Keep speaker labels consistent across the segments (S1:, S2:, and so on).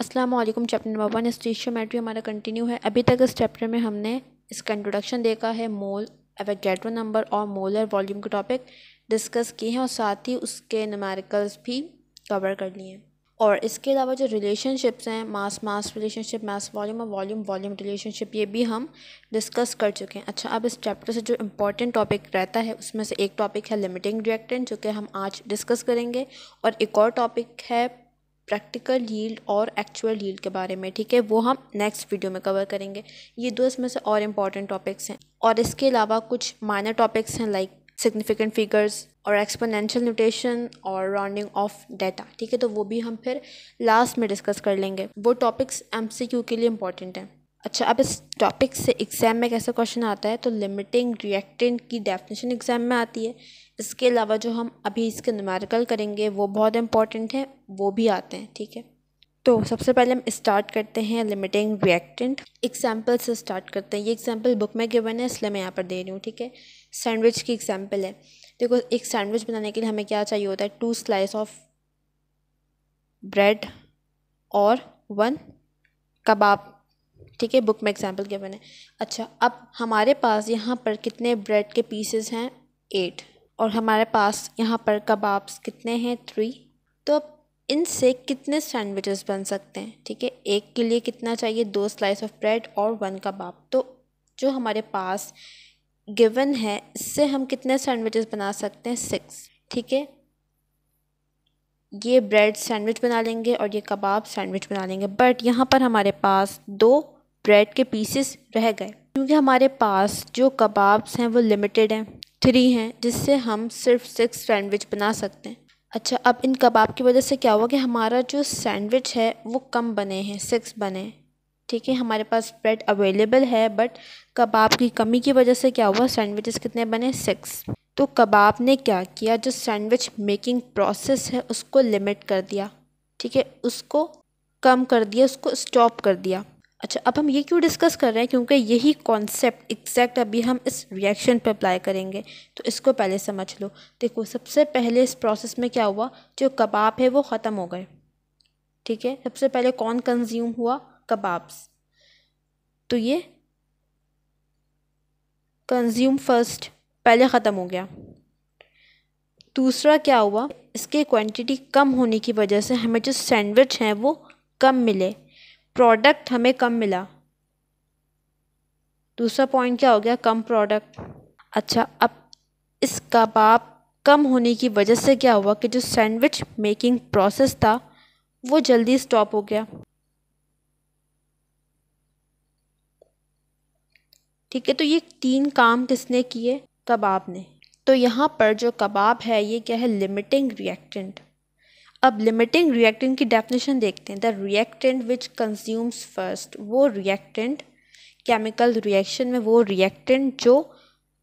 S1: Aslam chapter number one stoichiometry हमारा continue है अभी तक इस चैप्टर में हमने इसका इंट्रोडक्शन देखा है मोल एवेगेट्रो नंबर और मोलर वॉल्यूम के टॉपिक डिस्कस किए हैं और साथ ही उसके नमेरिकल्स भी कवर कर लिए हैं और इसके अलावा जो रिलेशनशिप्स हैं mass mass relationship mass volume और वॉल्यूम वॉल्यूम रिलेशनशिप ये भी हम डिस्कस कर चुके हैं अच्छा अब इस चैप्टर से जो इम्पोर्टेंट टॉपिक रहता है उसमें से एक टॉपिक है लिमिटिंग रिएक्टेंट जो कि हम आज डिस्कस करेंगे और एक और टॉपिक है प्रैक्टिकल यील्ड और एक्चुअल यील्ड के बारे में ठीक है वो हम नेक्स्ट वीडियो में कवर करेंगे ये दो इसमें से और इम्पॉर्टेंट टॉपिक्स हैं और इसके अलावा कुछ माइनर टॉपिक्स हैं लाइक सिग्निफिकेंट फिगर्स और एक्सपोनेंशियल न्यूटेशन और राउंडिंग ऑफ डेटा ठीक है तो वो भी हम फिर लास्ट में डिस्कस कर लेंगे वो टॉपिक्स एम के लिए इंपॉर्टेंट हैं अच्छा अब इस टॉपिक से एग्ज़ाम में कैसा क्वेश्चन आता है तो लिमिटिंग रिएक्टेंट की डेफिनेशन एग्ज़ाम में आती है इसके अलावा जो हम अभी इसके नुमेरिकल करेंगे वो बहुत इम्पॉर्टेंट हैं वो भी आते हैं ठीक है तो सबसे पहले हम स्टार्ट करते हैं लिमिटिंग रिएक्टेंट एग्जाम्पल से स्टार्ट करते हैं ये एग्जाम्पल बुक में गिवन है इसलिए मैं यहाँ पर दे रही हूँ ठीक है सैंडविच की एग्जाम्पल है देखो एक सैंडविच बनाने के लिए हमें क्या चाहिए होता है टू स्लाइस ऑफ ब्रेड और वन कबाब ठीक है बुक में एग्जाम्पल गिवन है अच्छा अब हमारे पास यहाँ पर कितने ब्रेड के पीसेस हैं एट और हमारे पास यहाँ पर कबाब्स कितने हैं थ्री तो अब इनसे कितने सैंडविचेस बन सकते हैं ठीक है एक के लिए कितना चाहिए दो स्लाइस ऑफ ब्रेड और वन कबाब तो जो हमारे पास गिवन है इससे हम कितने सैंडविचेस बना सकते हैं सिक्स ठीक है ये ब्रेड सैंडविच बना लेंगे और ये कबाब सैंडविच बना लेंगे बट यहाँ पर हमारे पास दो ब्रेड के पीसेस रह गए क्योंकि हमारे पास जो कबाब्स हैं वो लिमिटेड हैं थ्री हैं जिससे हम सिर्फ सिक्स सैंडविच बना सकते हैं अच्छा अब इन कबाब की वजह से क्या हुआ कि हमारा जो सैंडविच है वो कम बने हैं सिक्स बने ठीक है हमारे पास ब्रेड अवेलेबल है बट कबाब की कमी की वजह से क्या हुआ सैंडविचेस कितने बने सिक्स तो कबाब ने क्या किया जो सैंडविच मेकिंग प्रोसेस है उसको लिमिट कर दिया ठीक है उसको कम कर दिया उसको स्टॉप कर दिया अच्छा अब हम ये क्यों डिस्कस कर रहे हैं क्योंकि यही कॉन्सेप्ट एग्जैक्ट अभी हम इस रिएक्शन पर अप्लाई करेंगे तो इसको पहले समझ लो देखो सबसे पहले इस प्रोसेस में क्या हुआ जो कबाब है वो ख़त्म हो गए ठीक है सबसे पहले कौन कंज्यूम हुआ कबाब्स तो ये कंज्यूम फर्स्ट पहले ख़त्म हो गया दूसरा क्या हुआ इसके क्वांटिटी कम होने की वजह से हमें जो सैंडविच हैं वो कम मिले प्रोडक्ट हमें कम मिला दूसरा पॉइंट क्या हो गया कम प्रोडक्ट अच्छा अब इस कबाब कम होने की वजह से क्या हुआ कि जो सैंडविच मेकिंग प्रोसेस था वो जल्दी स्टॉप हो गया ठीक है तो ये तीन काम किसने किए कबाब ने तो यहाँ पर जो कबाब है ये क्या है लिमिटिंग रिएक्टेंट अब लिमिटिंग रिएक्टेंट की डेफिनेशन देखते हैं the reactant which consumes first वो रिएक्टेंट केमिकल रिएक्शन में वो रिएक्टेंट जो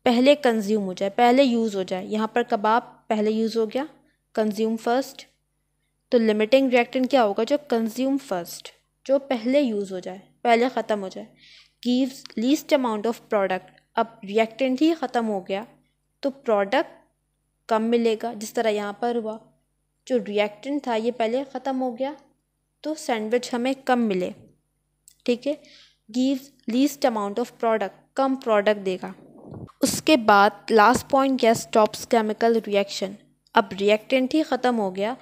S1: पहले कंज्यूम हो जाए पहले यूज़ हो जाए यहाँ पर कबाब पहले यूज़ हो गया कंज्यूम फर्स्ट तो लिमिटिंग रिएक्टेंट क्या होगा जो कंज्यूम फर्स्ट जो पहले यूज़ हो जाए पहले ख़त्म हो जाए gives least amount of product अब रिएक्टेंट ही ख़त्म हो गया तो प्रोडक्ट कम मिलेगा जिस तरह यहाँ पर हुआ जो रिएक्टेंट था ये पहले ख़त्म हो गया तो सैंडविच हमें कम मिले ठीक है give least amount of product कम प्रोडक्ट देगा उसके बाद लास्ट पॉइंट गया स्टॉप्स केमिकल रिएक्शन अब रिएक्टेंट ही ख़त्म हो गया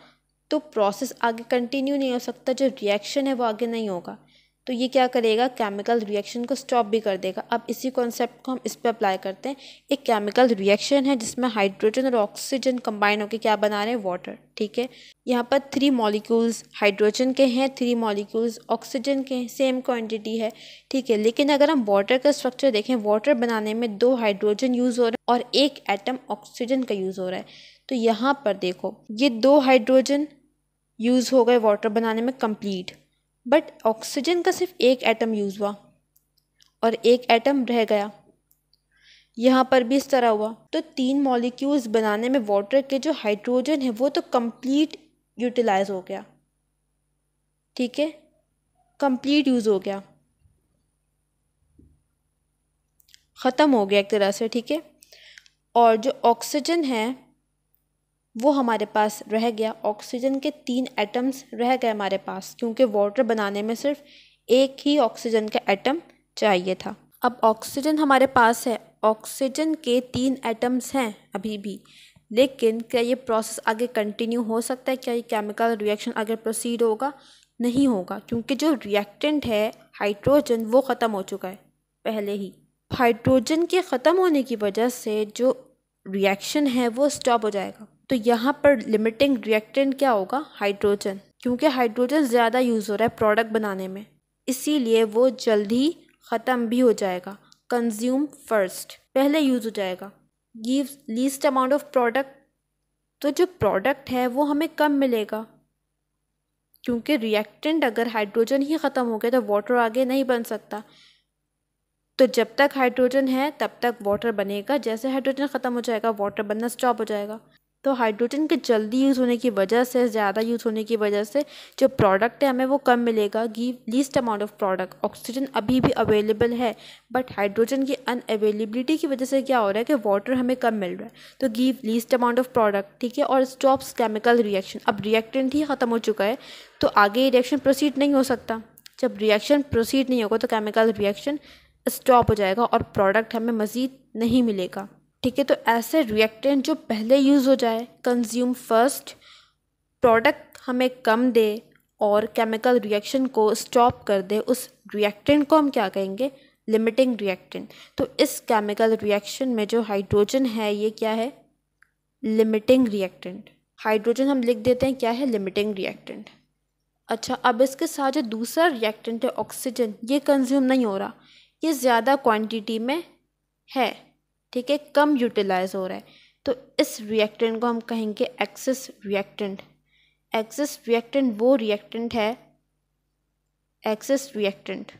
S1: तो प्रोसेस आगे कंटिन्यू नहीं हो सकता जो रिएक्शन है वो आगे नहीं होगा तो ये क्या करेगा केमिकल रिएक्शन को स्टॉप भी कर देगा अब इसी कॉन्सेप्ट को हम इस पर अप्लाई करते हैं एक केमिकल रिएक्शन है जिसमें हाइड्रोजन और ऑक्सीजन कंबाइन होकर क्या बना रहे हैं वाटर ठीक है यहाँ पर थ्री मॉलिक्यूल्स हाइड्रोजन के हैं थ्री मॉलिक्यूल्स ऑक्सीजन के हैं सेम क्वान्टिटी है ठीक है लेकिन अगर हम वाटर का स्ट्रक्चर देखें वाटर बनाने में दो हाइड्रोजन यूज़ हो रहे हैं और एक एटम ऑक्सीजन का यूज़ हो रहा है तो यहाँ पर देखो ये दो हाइड्रोजन यूज़ हो गए वाटर बनाने में कम्प्लीट बट ऑक्सीजन का सिर्फ एक एटम यूज़ हुआ और एक एटम रह गया यहाँ पर भी इस तरह हुआ तो तीन मॉलिक्यूल्स बनाने में वाटर के जो हाइड्रोजन है वो तो कंप्लीट यूटिलाइज हो गया ठीक है कंप्लीट यूज़ हो गया ख़त्म हो गया एक तरह से ठीक है और जो ऑक्सीजन है वो हमारे पास रह गया ऑक्सीजन के तीन एटम्स रह गए हमारे पास क्योंकि वाटर बनाने में सिर्फ एक ही ऑक्सीजन का एटम चाहिए था अब ऑक्सीजन हमारे पास है ऑक्सीजन के तीन एटम्स हैं अभी भी लेकिन क्या ये प्रोसेस आगे कंटिन्यू हो सकता है क्या ये केमिकल रिएक्शन आगे प्रोसीड होगा नहीं होगा क्योंकि जो रिएक्टेंट है हाइड्रोजन वो ख़त्म हो चुका है पहले ही हाइड्रोजन के ख़त्म होने की वजह से जो रिएक्शन है वो स्टॉप हो जाएगा तो यहाँ पर लिमिटिंग रिएक्टेंट क्या होगा हाइड्रोजन क्योंकि हाइड्रोजन ज़्यादा यूज़ हो रहा है प्रोडक्ट बनाने में इसीलिए वो जल्दी ख़त्म भी हो जाएगा कंज्यूम फर्स्ट पहले यूज़ हो जाएगा give least amount of product तो जो प्रोडक्ट है वो हमें कम मिलेगा क्योंकि रिएक्टेंट अगर हाइड्रोजन ही ख़त्म हो गया तो वाटर आगे नहीं बन सकता तो जब तक हाइड्रोजन है तब तक वाटर बनेगा जैसे हाइड्रोजन ख़त्म हो जाएगा वाटर बनना स्टॉप हो जाएगा तो हाइड्रोजन के जल्दी यूज़ होने की वजह से ज़्यादा यूज़ होने की वजह से जो प्रोडक्ट है हमें वो कम मिलेगा give least amount of product oxygen अभी भी अवेलेबल है बट हाइड्रोजन की अनअवेलेबिलिटी की वजह से क्या हो रहा है कि वाटर हमें कम मिल रहा है तो give least amount of product ठीक है और स्टॉप्स केमिकल रिएक्शन अब रिएक्टेंट ही ख़त्म हो चुका है तो आगे रिएक्शन प्रोसीड नहीं हो सकता जब रिएक्शन प्रोसीड नहीं होगा तो केमिकल रिएक्शन स्टॉप हो जाएगा और प्रोडक्ट हमें मज़ीद नहीं मिलेगा ठीक है तो ऐसे रिएक्टेंट जो पहले यूज़ हो जाए कंज्यूम फर्स्ट प्रोडक्ट हमें कम दे और केमिकल रिएक्शन को स्टॉप कर दे उस रिएक्टेंट को हम क्या कहेंगे लिमिटिंग रिएक्टेंट तो इस केमिकल रिएक्शन में जो हाइड्रोजन है ये क्या है लिमिटिंग रिएक्टेंट हाइड्रोजन हम लिख देते हैं क्या है लिमिटिंग रिएक्टेंट अच्छा अब इसके साथ जो दूसरा रिएक्टेंट है ऑक्सीजन ये कंज्यूम नहीं हो रहा ये ज़्यादा क्वांटिटी में है ठीक है कम यूटिलाइज हो रहा है तो इस रिएक्टेंट को हम कहेंगे एक्सेस रिएक्टेंट एक्सेस रिएक्टेंट वो रिएक्टेंट है एक्सेस रिएक्टेंट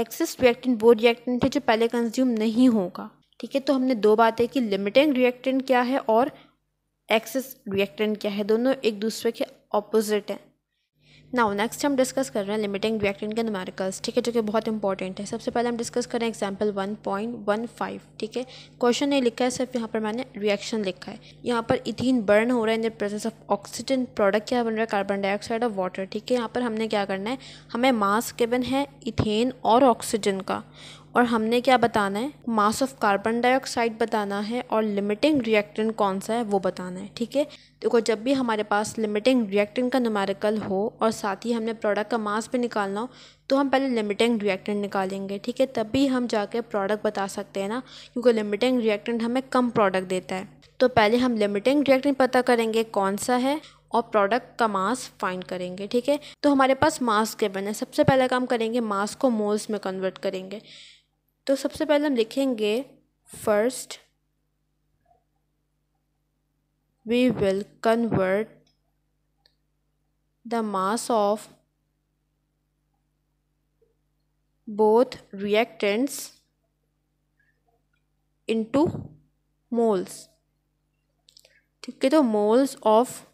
S1: एक्सेस रिएक्टेंट वो रिएक्टेंट है जो पहले कंज्यूम नहीं होगा ठीक है तो हमने दो बातें कि लिमिटिंग रिएक्टेंट क्या है और एक्सेस रिएक्टेंट क्या है दोनों एक दूसरे के ऑपोजिट हैं नाउ नेक्स्ट हम डिस्कस कर रहे हैं लिमिटिंग रिएक्टेंट के नुमेरिकल्स ठीक है जो कि बहुत इंपॉर्टेंट है सबसे पहले हम डिस्कस करें example one point one five ठीक है क्वेश्चन नहीं लिखा है सिर्फ यहाँ पर मैंने रिएक्शन लिखा है यहाँ पर इथिन बर्न हो रहा है in the presence of oxygen product क्या बन रहा है कार्बन डाइऑक्साइड और वाटर ठीक है यहाँ पर हमने क्या करना है हमें मास केबन है इथेन और ऑक्सीजन का और हमने क्या बताना है मास ऑफ कार्बन डाइऑक्साइड बताना है और लिमिटिंग रिएक्टेंट कौन सा है वो बताना है ठीक है देखो जब भी हमारे पास लिमिटिंग रिएक्टेंट का नुमारिकल हो और साथ ही हमने प्रोडक्ट का मास भी निकालना हो तो हम पहले लिमिटिंग रिएक्टेंट निकालेंगे ठीक है तभी हम जाके प्रोडक्ट बता सकते हैं ना क्योंकि लिमिटिंग रिएक्टेंट हमें कम प्रोडक्ट देता है तो पहले हम लिमिटिंग रिएक्टेंट पता करेंगे कौन सा है और प्रोडक्ट का मास फाइंड करेंगे ठीक है तो हमारे पास मास के बने सबसे पहला काम करेंगे मास को मोल्स में कन्वर्ट करेंगे तो सबसे पहले हम लिखेंगे first we will convert the mass of both reactants into moles ठीक है तो मोल्स ऑफ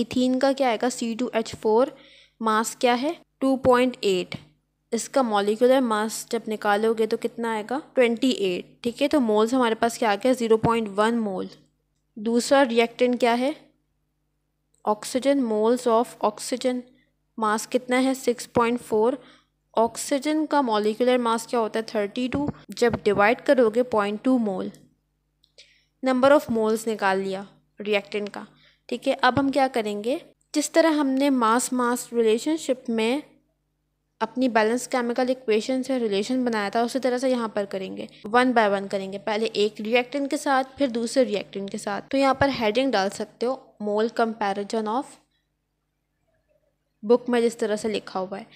S1: इथीन का क्या आएगा C two H four mass क्या है टू पॉइंट एट इसका मॉलिकुलर मास जब निकालोगे तो कितना आएगा ट्वेंटी एट ठीक है तो मोल्स हमारे पास क्या आ गया ज़ीरो पॉइंट वन मोल दूसरा रिएक्टेंट क्या है oxygen moles of oxygen mass कितना है सिक्स पॉइंट फोर ऑक्सीजन का मॉलिकुलर मास क्या होता है थर्टी टू जब डिवाइड करोगे point two mole number of moles निकाल लिया रिएक्टेंट का ठीक है अब हम क्या करेंगे जिस तरह हमने मास मास रिलेशनशिप में अपनी बैलेंस केमिकल इक्वेशन से रिलेशन बनाया था उसी तरह से यहाँ पर करेंगे वन बाय वन करेंगे पहले एक रिएक्टेंट के साथ फिर दूसरे रिएक्टेंट के साथ तो यहाँ पर हेडिंग डाल सकते हो मोल कंपैरिजन ऑफ बुक में जिस तरह से लिखा हुआ है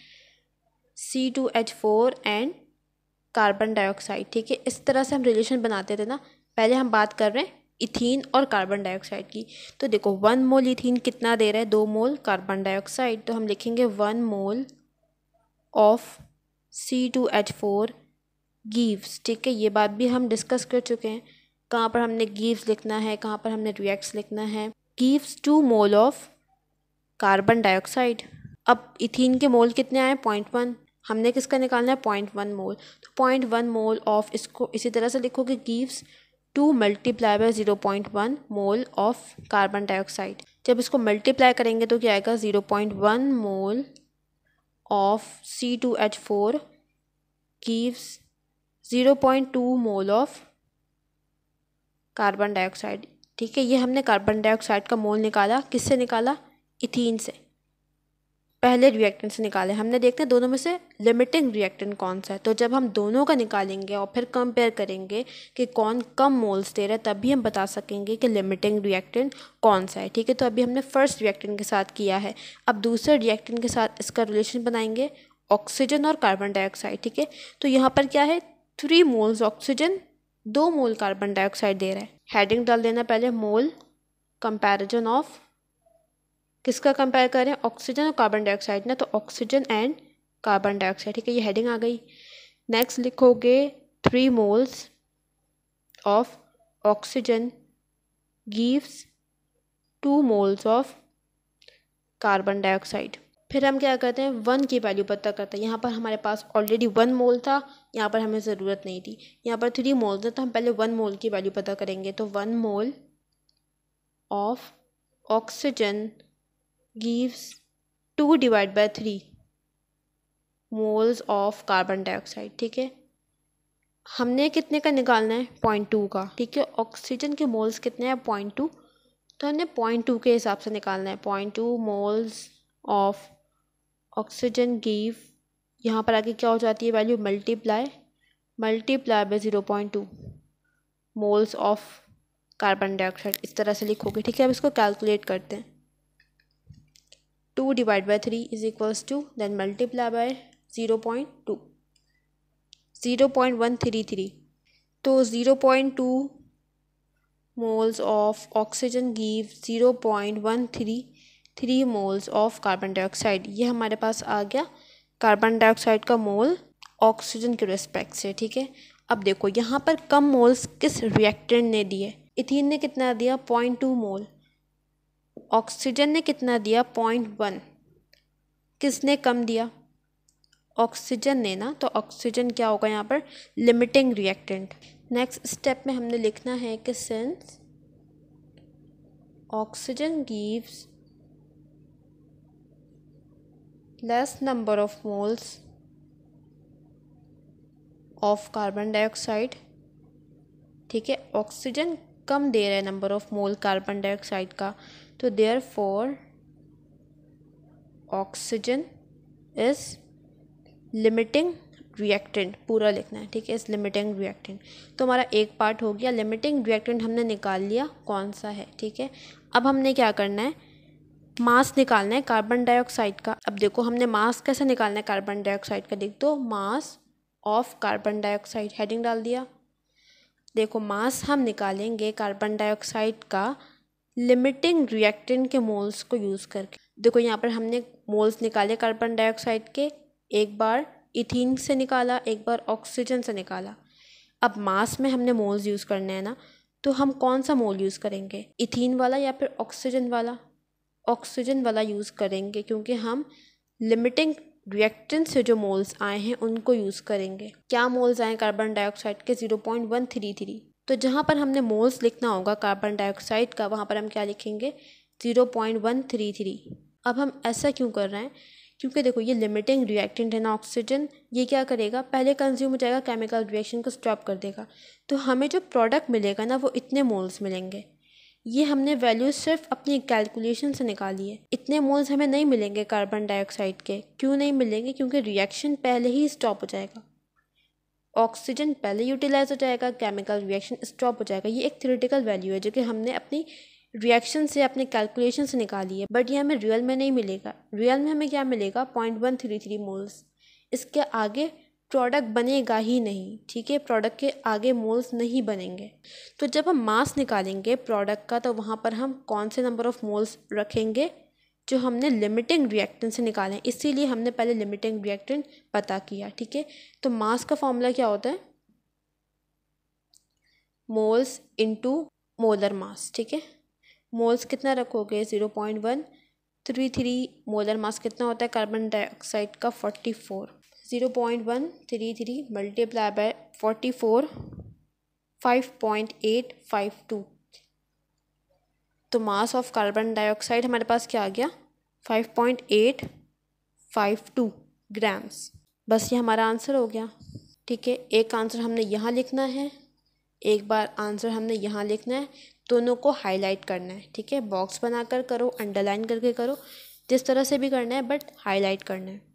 S1: C two H four and carbon dioxide ठीक है इस तरह से हम रिलेशन बनाते थे ना पहले हम बात कर रहे हैं इथीन और कार्बन डाइऑक्साइड की तो देखो वन मोल इथीन कितना दे रहा है दो मोल कार्बन डाइऑक्साइड तो हम लिखेंगे one mole of C two H four gives ठीक है ये बात भी हम डिस्कस कर चुके हैं कहाँ पर हमने गीव्स लिखना है कहाँ पर हमने रिएक्ट्स लिखना है gives two mole of carbon dioxide अब इथीन के मोल कितने आए पॉइंट वन हमने किसका निकालना है पॉइंट वन मोल तो पॉइंट वन मोल ऑफ इसको इसी तरह से लिखोगे gives two multiply by zero point one mole of carbon dioxide जब इसको मल्टीप्लाई करेंगे तो क्या आएगा zero point one mole of C2H4 gives 0.2 mole of carbon dioxide ठीक है ये हमने कार्बन डाइऑक्साइड का मोल निकाला किससे निकाला इथीन से पहले रिएक्टेंट से निकाले हमने देखते हैं दोनों में से लिमिटिंग रिएक्टेंट कौन सा है तो जब हम दोनों का निकालेंगे और फिर कंपेयर करेंगे कि कौन कम मोल्स दे रहा है तभी हम बता सकेंगे कि लिमिटिंग रिएक्टेंट कौन सा है ठीक है तो अभी हमने फर्स्ट रिएक्टेंट के साथ किया है अब दूसरे रिएक्टेंट के साथ इसका रिलेशन बनाएंगे ऑक्सीजन और कार्बन डाइऑक्साइड ठीक है तो यहाँ पर क्या है थ्री मोल्स ऑक्सीजन दो मोल कार्बन डाइऑक्साइड दे रहा है हेडिंग डाल देना पहले मोल कंपेरिजन ऑफ किसका कंपेयर करें ऑक्सीजन और कार्बन डाइऑक्साइड ना तो ऑक्सीजन एंड कार्बन डाइऑक्साइड ठीक है ये हेडिंग आ गई नेक्स्ट लिखोगे three moles of oxygen gives two moles of carbon dioxide फिर हम क्या करते हैं वन की वैल्यू पता करते हैं यहाँ पर हमारे पास ऑलरेडी वन मोल था यहाँ पर हमें ज़रूरत नहीं थी यहाँ पर थ्री मोल था तो हम पहले वन मोल की वैल्यू पता करेंगे तो one mole of oxygen gives 2 divide by three moles of carbon dioxide ठीक है हमने कितने का निकालना है पॉइंट टू का ठीक है ऑक्सीजन के मोल्स कितने हैं पॉइंट टू तो हमने पॉइंट टू के हिसाब से निकालना है point two moles of oxygen give यहाँ पर आगे क्या हो जाती है value multiply multiply by zero point two moles of carbon dioxide इस तरह से लिखोगे ठीक है अब इसको कैलकुलेट करते हैं two divide by three is equals to then multiply by zero point two zero point one three three तो zero point two moles of oxygen give zero point one three three moles of carbon dioxide ये हमारे पास आ गया carbon dioxide का मोल oxygen के respect से ठीक है अब देखो यहाँ पर कम मोल्स किस रिएक्टेंट ने दिए इथिन ने कितना दिया पॉइंट टू मोल ऑक्सीजन ने कितना दिया पॉइंट वन किसने कम दिया ऑक्सीजन ने ना तो ऑक्सीजन क्या होगा यहाँ पर लिमिटिंग रिएक्टेंट नेक्स्ट स्टेप में हमने लिखना है कि since oxygen gives less number of moles of carbon dioxide ठीक है ऑक्सीजन कम दे रहा है number of mole carbon dioxide का तो therefore oxygen is limiting reactant पूरा लिखना है ठीक है इस लिमिटिंग रिएक्टेंट तो हमारा एक पार्ट हो गया लिमिटिंग रिएक्टेंट हमने निकाल लिया कौन सा है ठीक है अब हमने क्या करना है मास निकालना है कार्बन डाइऑक्साइड का अब देखो हमने मास कैसे निकालना है कार्बन डाइऑक्साइड का देख दो mass of carbon dioxide heading डाल दिया देखो मास हम निकालेंगे कार्बन डाइऑक्साइड का लिमिटिंग रिएक्टेंट के मोल्स को यूज़ करके देखो यहाँ पर हमने मोल्स निकाले कार्बन डाइऑक्साइड के एक बार इथिन से निकाला एक बार ऑक्सीजन से निकाला अब मास में हमने मोल्स यूज़ करने हैं ना तो हम कौन सा मोल यूज़ करेंगे इथिन वाला या फिर ऑक्सीजन वाला ऑक्सीजन वाला यूज़ करेंगे क्योंकि हम लिमिटिंग रिएक्टेंट से जो मोल्स आए हैं उनको यूज़ करेंगे क्या मोल्स आए कार्बन डाइऑक्साइड के zero point one three three तो जहाँ पर हमने मोल्स लिखना होगा कार्बन डाइऑक्साइड का वहाँ पर हम क्या लिखेंगे zero point one three three अब हम ऐसा क्यों कर रहे हैं क्योंकि देखो ये लिमिटिंग रिएक्टेंट है ना ऑक्सीजन ये क्या करेगा पहले कंज्यूम हो जाएगा केमिकल रिएक्शन को स्टॉप कर देगा तो हमें जो प्रोडक्ट मिलेगा ना वो इतने मोल्स मिलेंगे ये हमने वैल्यू सिर्फ अपनी कैलकुलेशन से निकाली है इतने मोल्स हमें नहीं मिलेंगे कार्बन डाइऑक्साइड के क्यों नहीं मिलेंगे क्योंकि रिएक्शन पहले ही स्टॉप हो जाएगा ऑक्सीजन पहले यूटिलाइज हो जाएगा केमिकल रिएक्शन स्टॉप हो जाएगा ये एक थ्योरेटिकल वैल्यू है जो कि हमने अपनी रिएक्शन से अपने कैलकुलेशन से निकाली है बट ये हमें रियल में नहीं मिलेगा रियल में हमें क्या मिलेगा point one three three moles इसके आगे प्रोडक्ट बनेगा ही नहीं ठीक है प्रोडक्ट के आगे मोल्स नहीं बनेंगे तो जब हम मास निकालेंगे प्रोडक्ट का तो वहाँ पर हम कौन से नंबर ऑफ़ मोल्स रखेंगे जो हमने लिमिटिंग रिएक्टेंट से निकाले हैं इसीलिए हमने पहले लिमिटिंग रिएक्टेंट पता किया ठीक है तो मास का फॉर्मूला क्या होता है मोल्स इनटू मोलर मास ठीक है मोल्स कितना रखोगे zero point one three three molar mass कितना होता है कार्बन डाइऑक्साइड का forty four zero point one three three multiply by forty four five point eight five two तो मास ऑफ कार्बन डाइऑक्साइड हमारे पास क्या आ गया 5.852 ग्राम्स बस ये हमारा आंसर हो गया ठीक है एक आंसर हमने यहाँ लिखना है एक बार आंसर हमने यहाँ लिखना है दोनों को हाईलाइट करना है ठीक है बॉक्स बनाकर करो अंडरलाइन करके करो जिस तरह से भी करना है बट हाईलाइट करना है